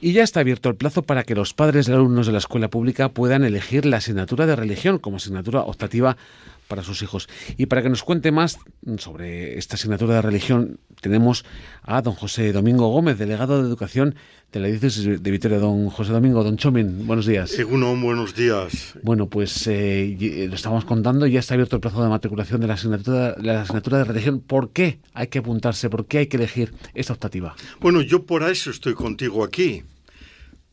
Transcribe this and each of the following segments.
Y ya está abierto el plazo para que los padres de alumnos de la escuela pública puedan elegir la asignatura de religión como asignatura optativa para sus hijos. Y para que nos cuente más sobre esta asignatura de religión, tenemos a don José Domingo Gómez, delegado de Educación de la Diócesis de Vitoria. Don José Domingo, don Chomin, buenos días. Según buenos días. Bueno, pues eh, eh, lo estamos contando, ya está abierto el plazo de matriculación de la asignatura, la asignatura de religión. ¿Por qué hay que apuntarse? ¿Por qué hay que elegir esta optativa? Bueno, yo por eso estoy contigo aquí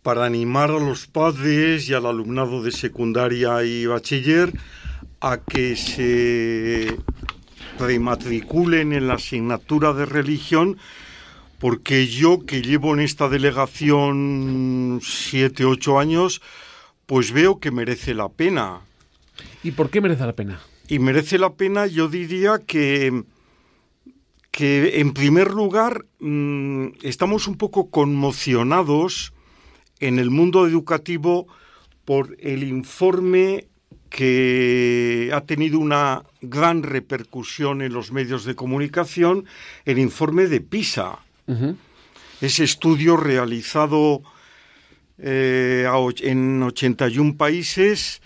para animar a los padres y al alumnado de secundaria y bachiller a que se rematriculen en la asignatura de religión, porque yo que llevo en esta delegación siete, ocho años, pues veo que merece la pena. ¿Y por qué merece la pena? Y merece la pena, yo diría que, que en primer lugar mm, estamos un poco conmocionados en el mundo educativo por el informe que ha tenido una gran repercusión en los medios de comunicación, el informe de PISA. Ese estudio realizado eh, en 81 países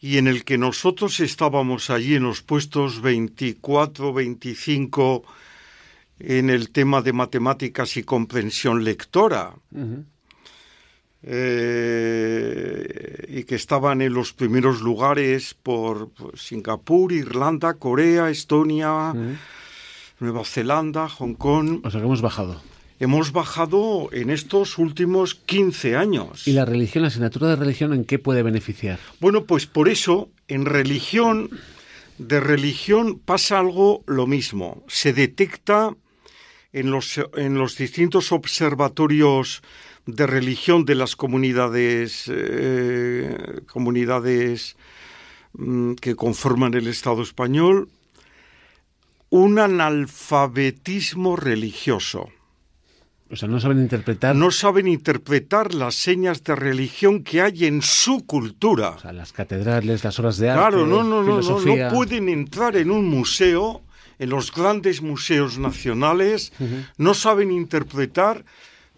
y en el que nosotros estábamos allí en los puestos 24, 25 en el tema de matemáticas y comprensión lectora. Eh, y que estaban en los primeros lugares por Singapur, Irlanda, Corea, Estonia, Nueva Zelanda, Hong Kong. O sea que hemos bajado. Hemos bajado en estos últimos 15 años. ¿Y la religión, la asignatura de religión, en qué puede beneficiar? Bueno, pues por eso, en religión, de religión pasa algo lo mismo. Se detecta en los, en los distintos observatorios de religión de las comunidades, eh, comunidades mm, que conforman el Estado español, un analfabetismo religioso. O sea, no saben interpretar. No saben interpretar las señas de religión que hay en su cultura. O sea, las catedrales, las obras de arte. Claro, no, no, no, no, pueden entrar en un museo, en los grandes museos nacionales, no saben interpretar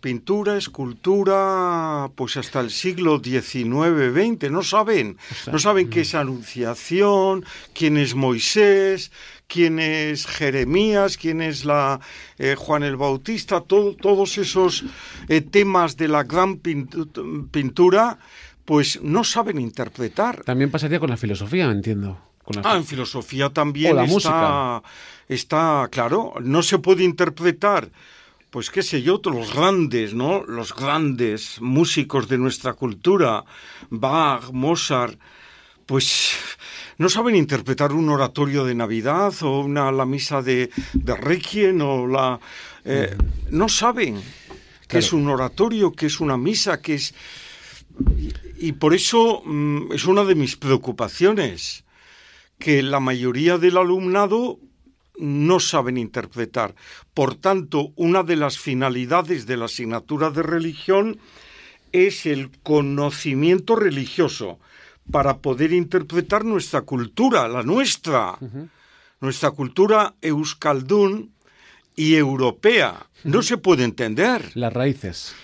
pintura, escultura, pues hasta el siglo XIX, XX, no saben, no saben qué es mm. Anunciación, quién es Moisés, quién es Jeremías, quién es la, eh, Juan el Bautista, todo, todos esos eh, temas de la gran pintura, pues no saben interpretar. También pasaría con la filosofía, entiendo. ah, en filosofía también la música. está, claro, no se puede interpretar pues qué sé yo, los grandes, ¿no? Los grandes músicos de nuestra cultura, Bach, Mozart, pues no saben interpretar un oratorio de Navidad o una, la misa de, de o la... Eh, mm. no saben qué es un oratorio, qué es una misa, qué es... Y por eso mm, es una de mis preocupaciones, que la mayoría del alumnado no saben interpretar. Por tanto, una de las finalidades de la asignatura de religión es el conocimiento religioso para poder interpretar nuestra cultura, la nuestra, nuestra cultura euskaldún y europea. No se puede entender. Las raíces.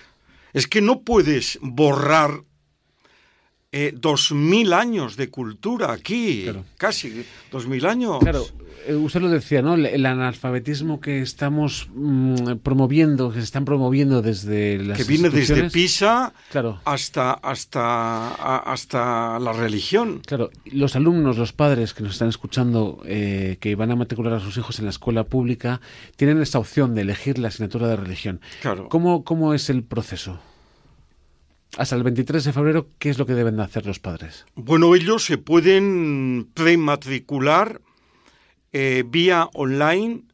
Es que no puedes borrar eh, dos mil años de cultura aquí, casi dos mil años. Claro, eh, usted lo decía, ¿no? El analfabetismo que estamos mm, promoviendo, que se están promoviendo desde las que viene desde Pisa hasta hasta hasta la religión. Claro, los alumnos, los padres que nos están escuchando, eh, que van a matricular a sus hijos en la escuela pública, tienen esta opción de elegir la asignatura de religión. Claro. ¿Cómo cómo es el proceso? hasta el 23 de febrero, ¿qué es lo que deben hacer los padres? Bueno, ellos se pueden prematricular eh, vía online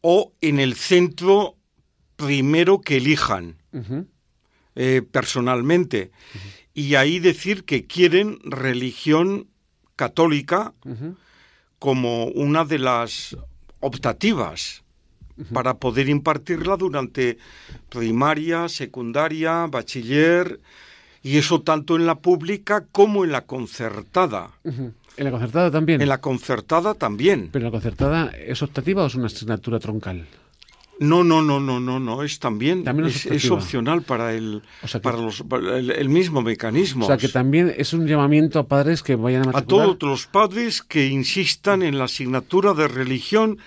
o en el centro primero que elijan eh, personalmente. Y ahí decir que quieren religión católica como una de las optativas para poder impartirla durante primaria, secundaria, bachiller, y eso tanto en la pública como en la concertada. En la concertada también. En la concertada también. Pero la concertada es optativa o es una asignatura troncal. No, no, no, no, no, no, es también, es, opcional para el para, los, el, mismo mecanismo. O sea que también es un llamamiento a padres que vayan a A todos los padres que insistan en la asignatura de religión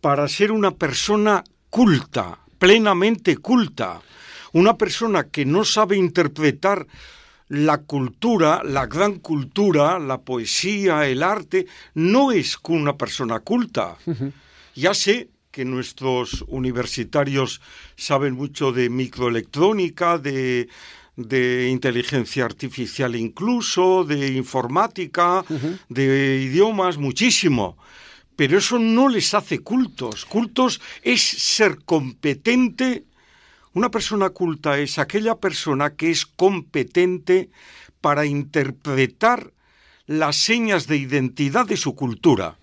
para ser una persona culta, plenamente culta, una persona que no sabe interpretar la cultura, la gran cultura, la poesía, el arte, no es una persona culta. Ya sé que nuestros universitarios saben mucho de microelectrónica, de, inteligencia artificial incluso, de informática, de idiomas, muchísimo pero eso no les hace cultos. Cultos es ser competente. Una persona culta es aquella persona que es competente para interpretar las señas de identidad de su cultura.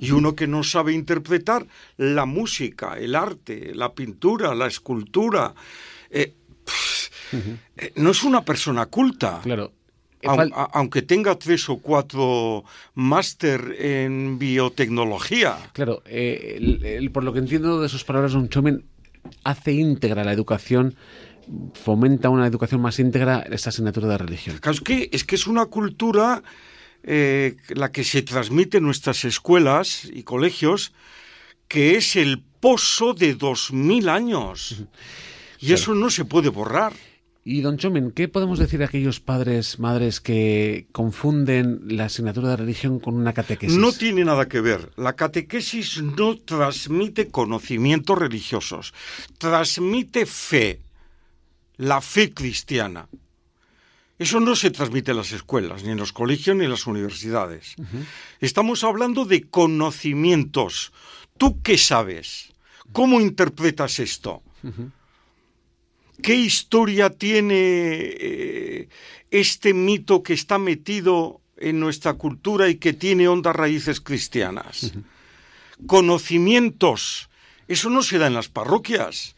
Y uno que no sabe interpretar la música, el arte, la pintura, la escultura, eh, eh, no es una persona culta. Claro, eh, aunque tenga tres o cuatro máster en biotecnología. Claro, eh, por lo que entiendo de sus palabras, un Chomen hace íntegra la educación fomenta una educación más íntegra esta asignatura de religión. es que es, una cultura eh, la que se transmite en nuestras escuelas y colegios, que es el pozo de dos mil años. Y eso no se puede borrar. Y don Chomen, ¿qué podemos decir a aquellos padres, madres que confunden la asignatura de religión con una catequesis? No tiene nada que ver. La catequesis no transmite conocimientos religiosos, transmite fe, la fe cristiana. Eso no se transmite en las escuelas, ni en los colegios, ni en las universidades. Estamos hablando de conocimientos. ¿Tú qué sabes? ¿Cómo interpretas esto? ¿Qué historia tiene eh, este mito que está metido en nuestra cultura y que tiene hondas raíces cristianas? Conocimientos. Eso no se da en las parroquias.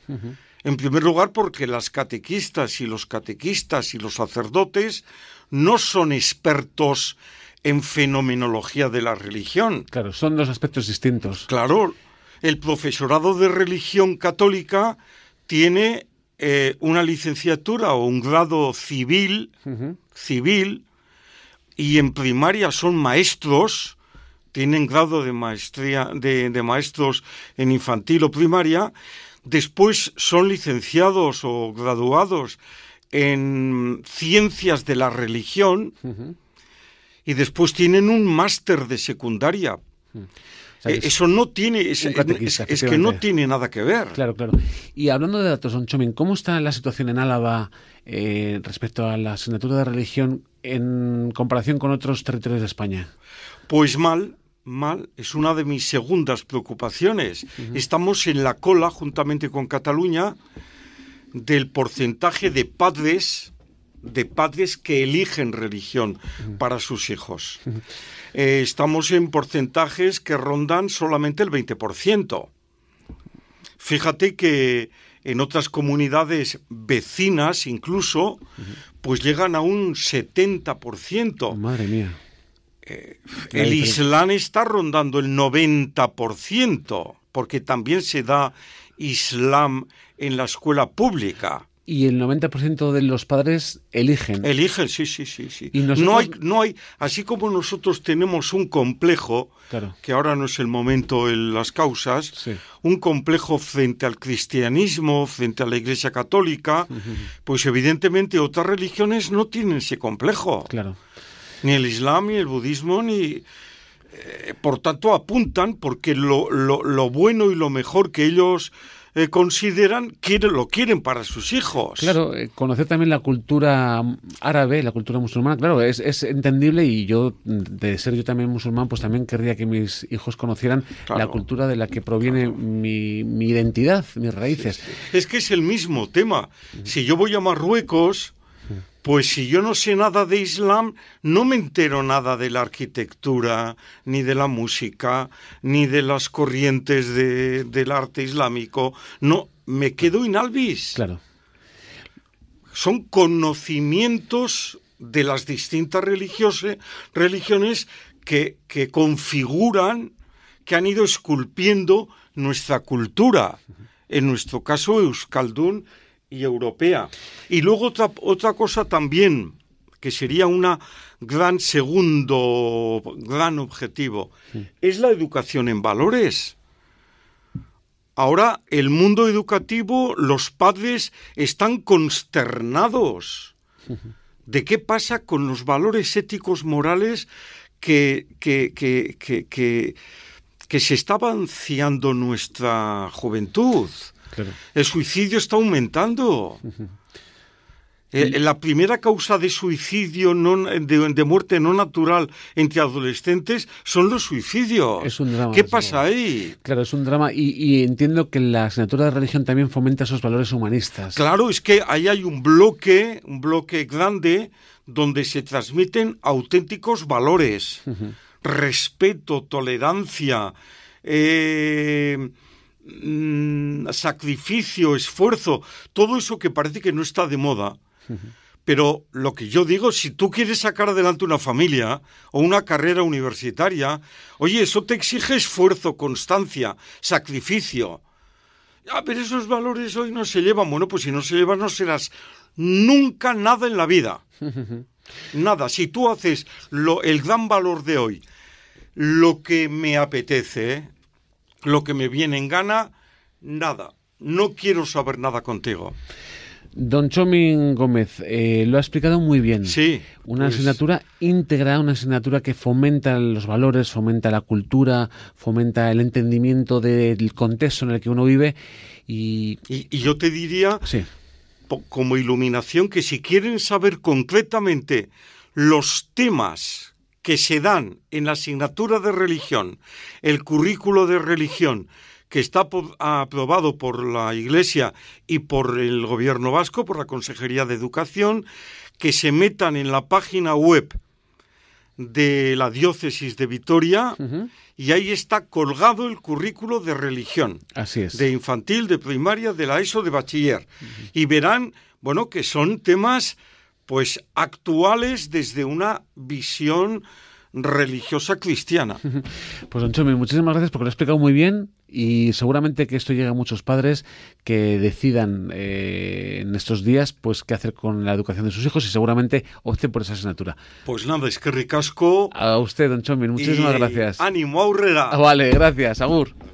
En primer lugar, porque las catequistas y los catequistas y los sacerdotes no son expertos en fenomenología de la religión. Claro, son dos aspectos distintos. Claro, el profesorado de religión católica tiene eh, una licenciatura o un grado civil, civil, y en primaria son maestros, tienen grado de maestría, de, maestros en infantil o primaria, después son licenciados o graduados en ciencias de la religión y después tienen un máster de secundaria. Mm. E-, eso no tiene, es, es, que no tiene nada que ver. Claro, claro. Y hablando de datos, don Chomín, ¿cómo está la situación en Álava eh, respecto a la asignatura de religión en comparación con otros territorios de España? Pues mal, mal, es una de mis segundas preocupaciones. Estamos en la cola, juntamente con Cataluña, del porcentaje de padres de padres que eligen religión para sus hijos. Eh, estamos en porcentajes que rondan solamente el 20%. Fíjate que en otras comunidades vecinas incluso, pues llegan a un 70%. Madre mía. Eh, el Islam está rondando el 90%, porque también se da Islam en la escuela pública y el 90% de los padres eligen. Eligen, sí, sí, sí. sí. no, hay, no hay, así como nosotros tenemos un complejo, claro. que ahora no es el momento en las causas, un complejo frente al cristianismo, frente a la Iglesia Católica, pues evidentemente otras religiones no tienen ese complejo. Claro. Ni el Islam, ni el budismo, ni... Eh, por tanto, apuntan porque lo, lo, lo bueno y lo mejor que ellos eh, consideran que lo quieren para sus hijos. Claro, eh, conocer también la cultura árabe, la cultura musulmana, claro, es, entendible y yo, de ser yo también musulmán, pues también querría que mis hijos conocieran la cultura de la que proviene mi, identidad, mis raíces. Es que es el mismo tema. Si yo voy a Marruecos, pues si yo no sé nada de Islam, no me entero nada de la arquitectura, ni de la música, ni de las corrientes del arte islámico. No, me quedo en Claro. Son conocimientos de las distintas religiones que, que configuran, que han ido esculpiendo nuestra cultura. En nuestro caso, Euskaldun y europea. Y luego otra, cosa también, que sería un gran segundo, gran objetivo, es la educación en valores. Ahora el mundo educativo, los padres están consternados de qué pasa con los valores éticos morales que, que, que, que se está vaciando nuestra juventud. El suicidio está aumentando. Eh, la primera causa de suicidio, de, muerte no natural entre adolescentes, son los suicidios. ¿Qué pasa ahí? Claro, es un drama. Y, entiendo que la asignatura de religión también fomenta esos valores humanistas. Claro, es que ahí hay un bloque, un bloque grande, donde se transmiten auténticos valores. Respeto, tolerancia. Eh, Mm, sacrificio, esfuerzo, todo eso que parece que no está de moda. Pero lo que yo digo, si tú quieres sacar adelante una familia o una carrera universitaria, oye, eso te exige esfuerzo, constancia, sacrificio. Ah, pero esos valores hoy no se llevan. Bueno, pues si no se llevan, no serás nunca nada en la vida. Nada. Si tú haces lo, el gran valor de hoy, lo que me apetece, lo que me viene en gana, nada. No quiero saber nada contigo. Don Chomín Gómez, eh, lo ha explicado muy bien. Sí. Una pues- asignatura íntegra, una asignatura que fomenta los valores, fomenta la cultura, fomenta el entendimiento del contexto en el que uno vive. Y, y yo te diría, sí. como iluminación, que si quieren saber concretamente los temas que se dan en la asignatura de religión, el currículo de religión, que está aprobado por la Iglesia y por el Gobierno vasco, por la Consejería de Educación, que se metan en la página web de la diócesis de Vitoria y ahí está colgado el currículo de religión. Así es. De infantil, de primaria, de la ESO, de bachiller. Y verán, bueno, que son temas pues actuales desde una visión religiosa cristiana. Pues Don Chomín, muchísimas gracias porque lo ha explicado muy bien y seguramente que esto llega a muchos padres que decidan eh, en estos días pues qué hacer con la educación de sus hijos y seguramente opten por esa asignatura. Pues nada, es que ricasco. A usted, Don Chomín, muchísimas gracias. Ánimo, aurrera. Vale, gracias, amor.